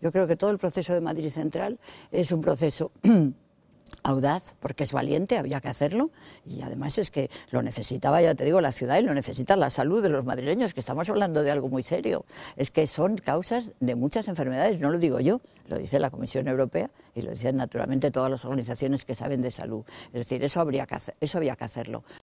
Yo creo que todo el proceso de Madrid Central es un proceso audaz, porque es valiente, había que hacerlo, y además es que lo necesitaba, ya te digo, la ciudad y lo necesita la salud de los madrileños, que estamos hablando de algo muy serio. Es que son causas de muchas enfermedades, no lo digo yo, lo dice la Comisión Europea y lo dicen naturalmente todas las organizaciones que saben de salud. Es decir, eso, habría que hacer, eso había que hacerlo.